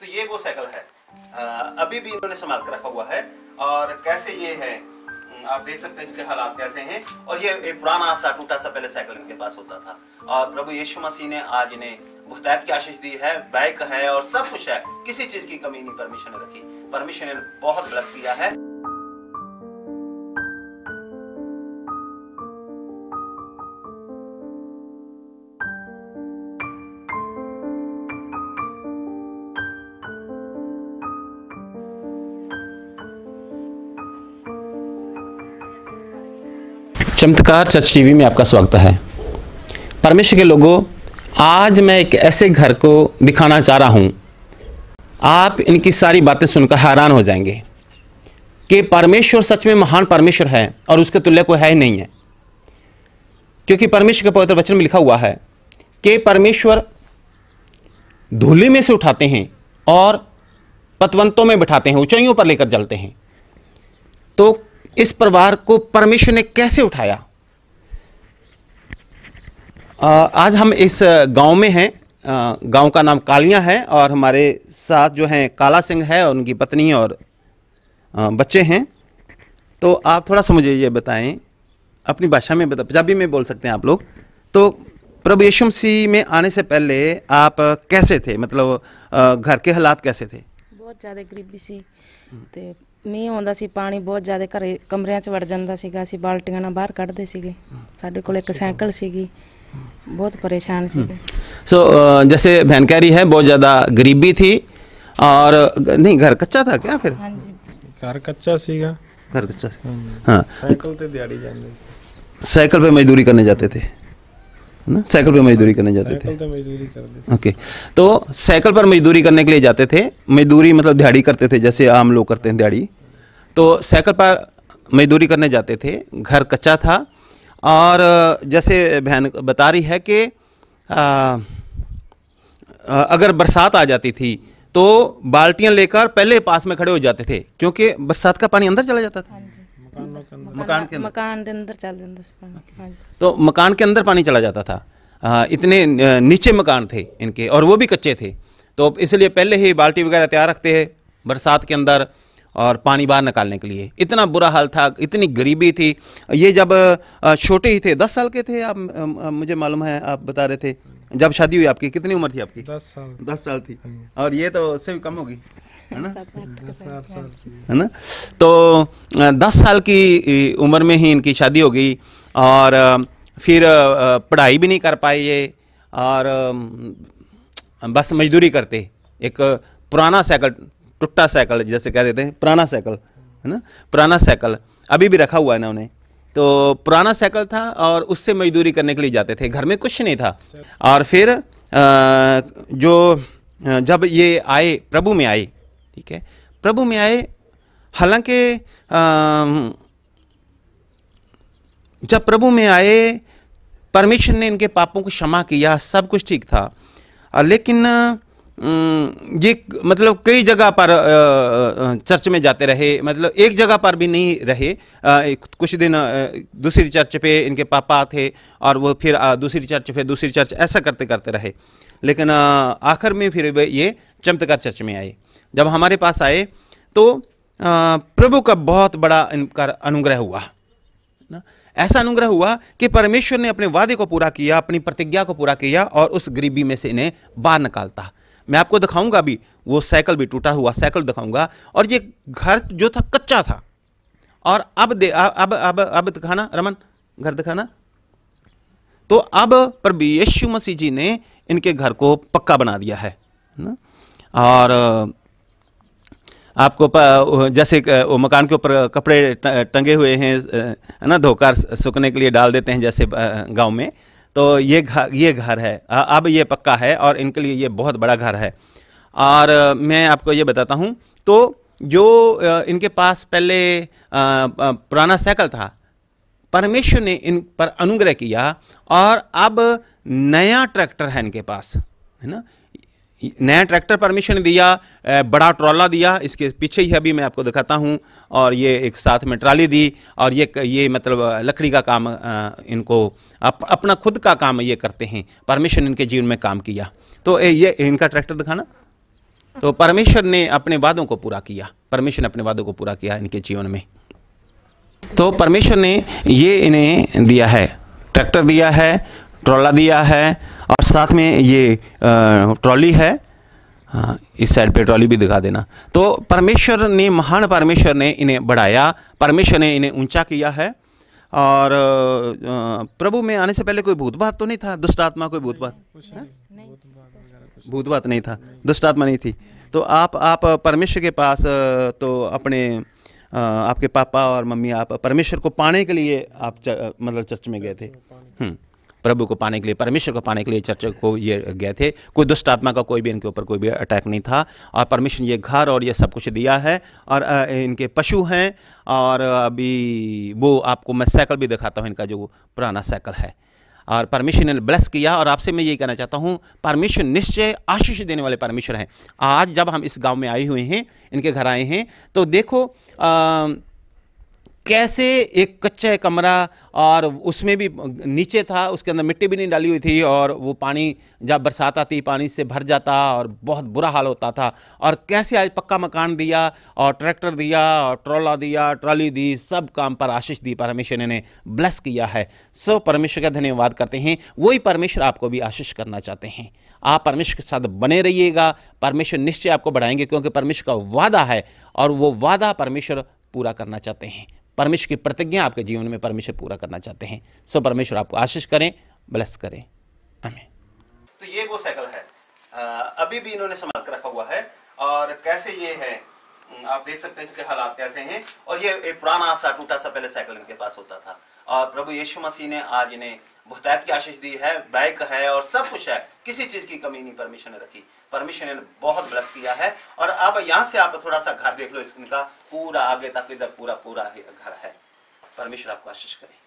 तो ये वो साइकिल है आ, अभी भी इन्होंने संभाल कर रखा हुआ है और कैसे ये है हम्म, आप देख सकते हैं इसके हालात कैसे हैं और ये एक पुराना सा टूटा सा पहले साइकिल इनके पास होता था और प्रभु यीशु मसीह ने आज इन्हें बुहतैत की आशीष दी है बाइक है और सब कुछ है किसी चीज की कमी नहीं परमिशन रखी परमिशन ने बहुत ब्लस किया है चमत्कार चर्च टीवी में आपका स्वागत है परमेश्वर के लोगों आज मैं एक ऐसे घर को दिखाना चाह रहा हूं आप इनकी सारी बातें सुनकर हैरान हो जाएंगे कि परमेश्वर सच में महान परमेश्वर है और उसके तुल्य कोई है ही नहीं है क्योंकि परमेश्वर के पवित्र वचन में लिखा हुआ है कि परमेश्वर धूली में से उठाते हैं और पतवंतों में बिठाते हैं ऊंचाइयों पर लेकर चलते हैं तो इस परिवार को परमेश्वर ने कैसे उठाया आज हम इस गांव में हैं गांव का नाम कालिया है और हमारे साथ जो हैं काला सिंह है और उनकी पत्नी और बच्चे हैं तो आप थोड़ा सा मुझे ये बताएं अपनी भाषा में बता पंजाबी में बोल सकते हैं आप लोग तो प्रभु यशु मसीह में आने से पहले आप कैसे थे मतलब घर के हालात कैसे थे बहुत ज़्यादा गरीबी सी हम्म। मीह आ पानी बहुत ज्यादा घर कमर च वड़ जाता ਜਾਂਦਾ ਸੀਗਾ बहर कड़ते ਨਾਲ ਬਾਹਰ ਕੱਢਦੇ ਸੀਗੇ ਸਾਡੇ बहुत परेशान सी सो जैसे बहन कह रही है बहुत ज़्यादा गरीबी थी और नहीं घर कच्चा था क्या फिर घर कच्चा सीगा घर कच्चा सी हाँ साइकिल पे दिहाड़ी जाते साइकिल पे मजदूरी करने जाते थे ना साइकिल पे मजदूरी करने जाते थे ओके तो साइकिल पर मजदूरी करने के लिए जाते थे मजदूरी मतलब दिहाड़ी करते थे जैसे आम लोग करते हैं दिहाड़ी तो साइकिल पर मजदूरी करने जाते थे घर कच्चा था और जैसे बहन बता रही है कि अगर बरसात आ जाती थी तो बाल्टियां लेकर पहले पास में खड़े हो जाते थे क्योंकि बरसात का पानी अंदर चला जाता था हाँ मकान के अंदर मकान के अंदर चल हाँ तो मकान के अंदर पानी चला जाता था इतने नीचे मकान थे इनके और वो भी कच्चे थे तो इसलिए पहले ही बाल्टी वगैरह तैयार रखते हैं बरसात के अंदर और पानी बाहर निकालने के लिए इतना बुरा हाल था इतनी गरीबी थी ये जब छोटे ही थे दस साल के थे आप मुझे मालूम है आप बता रहे थे जब शादी हुई आपकी कितनी उम्र थी आपकी दस साल दस साल थी और ये तो उससे भी कम होगी है ना है ना तो दस साल की उम्र में ही इनकी शादी हो गई और फिर पढ़ाई भी नहीं कर पाए ये और बस मजदूरी करते एक पुराना साइकिल टुट्टा साइकिल जैसे कह देते हैं पुराना साइकिल है ना पुराना साइकिल अभी भी रखा हुआ है ना उन्हें तो पुराना साइकिल था और उससे मजदूरी करने के लिए जाते थे घर में कुछ नहीं था और फिर जो जब ये आए प्रभु में आए ठीक है प्रभु में आए हालांकि जब प्रभु में आए परमेश्वर ने इनके पापों को क्षमा किया सब कुछ ठीक था लेकिन हम्म, ये मतलब कई जगह पर चर्च में जाते रहे मतलब एक जगह पर भी नहीं रहे कुछ दिन दूसरी चर्च पे इनके पापा थे और वो फिर दूसरी चर्च पे दूसरी चर्च ऐसा करते करते रहे लेकिन आखिर में फिर वे ये चमत्कार चर्च में आए जब हमारे पास आए तो प्रभु का बहुत बड़ा इनका अनुग्रह हुआ ना ऐसा अनुग्रह हुआ कि परमेश्वर ने अपने वादे को पूरा किया अपनी प्रतिज्ञा को पूरा किया और उस गरीबी में से इन्हें बाहर निकालता मैं आपको दिखाऊंगा अभी वो साइकिल भी टूटा हुआ साइकिल दिखाऊंगा और ये घर जो था कच्चा था और अब दे अब अब अब दिखाना रमन घर दिखाना तो अब प्रभु यशु मसीह जी ने इनके घर को पक्का बना दिया है ना और आपको जैसे वो मकान के ऊपर कपड़े टंगे हुए हैं ना धोकर सूखने के लिए डाल देते हैं जैसे गांव में तो ये घर ये घर है अब ये पक्का है और इनके लिए ये बहुत बड़ा घर है और मैं आपको ये बताता हूँ तो जो इनके पास पहले पुराना साइकिल था परमेश्वर ने इन पर अनुग्रह किया और अब नया ट्रैक्टर है इनके पास है ना नया ट्रैक्टर परमिशन दिया बड़ा ट्रॉला दिया इसके पीछे ही अभी मैं आपको दिखाता हूँ और ये एक साथ में ट्राली दी और ये ये मतलब लकड़ी का काम इनको अप, अपना खुद का काम ये करते हैं परमेश्वर ने इनके जीवन में काम किया तो ये इनका ट्रैक्टर दिखाना तो परमेश्वर ने अपने वादों को पूरा किया परमेश्वर ने अपने वादों को पूरा किया इनके जीवन में तो परमेश्वर ने ये इन्हें दिया है ट्रैक्टर दिया है ट्रॉला दिया है और साथ में ये ट्रॉली है हाँ इस साइड पे ट्रॉली भी दिखा देना तो परमेश्वर ने महान परमेश्वर ने इन्हें बढ़ाया परमेश्वर ने इन्हें ऊंचा किया है और प्रभु में आने से पहले कोई भूत बात तो नहीं था दुष्ट आत्मा कोई भूत बात हाँ? भूत बात नहीं था दुष्ट आत्मा नहीं थी तो आप आप परमेश्वर के पास तो अपने आपके पापा और मम्मी आप परमेश्वर को पाने के लिए आप मतलब चर्च में गए थे हम्म प्रभु को पाने के लिए परमेश्वर को पाने के लिए चर्च को ये गए थे कोई दुष्ट आत्मा का कोई भी इनके ऊपर कोई भी अटैक नहीं था और परमेश्वर ये घर और ये सब कुछ दिया है और इनके पशु हैं और अभी वो आपको मैं साइकिल भी दिखाता हूँ इनका जो पुराना साइकिल है और परमेश्वर ने ब्लेस किया और आपसे मैं यही कहना चाहता हूँ परमेश्वर निश्चय आशीष देने वाले परमेश्वर हैं आज जब हम इस गांव में आए हुए हैं इनके घर आए हैं तो देखो आ, कैसे एक कच्चा कमरा और उसमें भी नीचे था उसके अंदर मिट्टी भी नहीं डाली हुई थी और वो पानी जब बरसात आती पानी से भर जाता और बहुत बुरा हाल होता था और कैसे आज पक्का मकान दिया और ट्रैक्टर दिया और ट्रॉला दिया ट्रॉली दी सब काम पर आशीष दी परमेश्वर ने ब्लेस किया है सो परमेश्वर का धन्यवाद करते हैं वही परमेश्वर आपको भी आशीष करना चाहते हैं आप परमेश्वर के साथ बने रहिएगा परमेश्वर निश्चय आपको बढ़ाएंगे क्योंकि परमेश्वर का वादा है और वो वादा परमेश्वर पूरा करना चाहते हैं परमेश्वर की प्रतिज्ञा आपके जीवन में परमेश्वर पूरा करना चाहते हैं सो परमेश्वर आपको आशीष करें ब्लस करें हमें तो ये वो साइकिल है अभी भी इन्होंने संभाल कर रखा हुआ है और कैसे ये है आप देख सकते हैं इसके हालात कैसे हैं और ये पुराना सा टूटा सा पहले साइकिल इनके पास होता था और प्रभु यीशु मसीह ने आज इन्हें बहुतायत की आशीष दी है बैक है और सब कुछ है किसी चीज की कमी नहीं परमिशन ने रखी परमिशन ने बहुत ब्लस किया है और अब यहाँ से आप थोड़ा सा घर देख लो का पूरा आगे तक इधर पूरा पूरा घर है परमेश्वर आपको आशीष करे